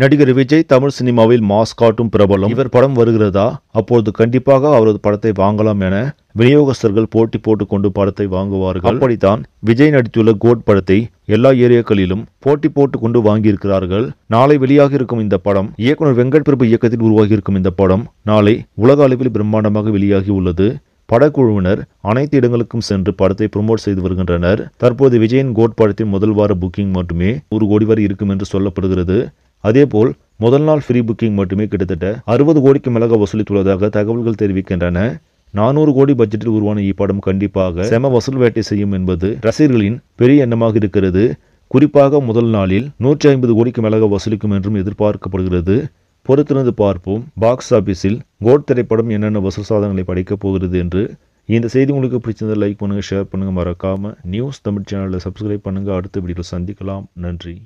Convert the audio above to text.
நடிகர் விஜய் தமிழ் சினிமாவில் மாஸ் காட்டும் பிரபலம் இவர் படம் வருகிறதா அப்போது கண்டிப்பாக அவரது படத்தை வாங்கலாம் என விநியோகஸ்தர்கள் போட்டி போட்டுக்கொண்டு படத்தை வாங்குவார்கள் அப்படித்தான் விஜய் நடித்துள்ள கோட் படத்தை எல்லா ஏரியாக்களிலும் போட்டி போட்டுக்கொண்டு வாங்கியிருக்கிறார்கள் நாளை வெளியாக இருக்கும் இந்த படம் இயக்குனர் வெங்கட் பிரபு இயக்கத்தில் உருவாகியிருக்கும் இந்த படம் நாளை உலக அளவில் பிரம்மாண்டமாக வெளியாகி உள்ளது படக்குழுவினர் அனைத்து இடங்களுக்கும் சென்று படத்தை ப்ரொமோட் செய்து வருகின்றனர் தற்போது விஜயின் கோட் படத்தின் முதல் வார புக்கிங் மட்டுமே ஒரு கோடி வரை இருக்கும் என்று சொல்லப்படுகிறது அதேபோல் முதல் நாள் ஃப்ரீ புக்கிங் மட்டுமே கிட்டத்தட்ட அறுபது கோடிக்கு மிளக வசூலித்துள்ளதாக தகவல்கள் தெரிவிக்கின்றன நானூறு கோடி பட்ஜெட்டில் உருவான இப்படம் கண்டிப்பாக செம வசூல் வேட்டை செய்யும் என்பது ரசிகர்களின் பெரிய எண்ணமாக இருக்கிறது குறிப்பாக முதல் நாளில் நூற்றி ஐம்பது கோடிக்கு மிளக வசூலிக்கும் என்றும் எதிர்பார்க்கப்படுகிறது பொறுத்திருந்து பார்ப்போம் பாக்ஸ் ஆஃபீஸில் கோட் திரைப்படம் என்னென்ன வசூல் சாதனங்களை படைக்கப் போகிறது என்று இந்த செய்தி உங்களுக்கு பிடிச்சிருந்தால் லைக் பண்ணுங்கள் ஷேர் பண்ணுங்கள் மறக்காமல் நியூஸ் தமிழ் சேனலில் சப்ஸ்கிரைப் பண்ணுங்கள் அடுத்த வீடியோவில் சந்திக்கலாம் நன்றி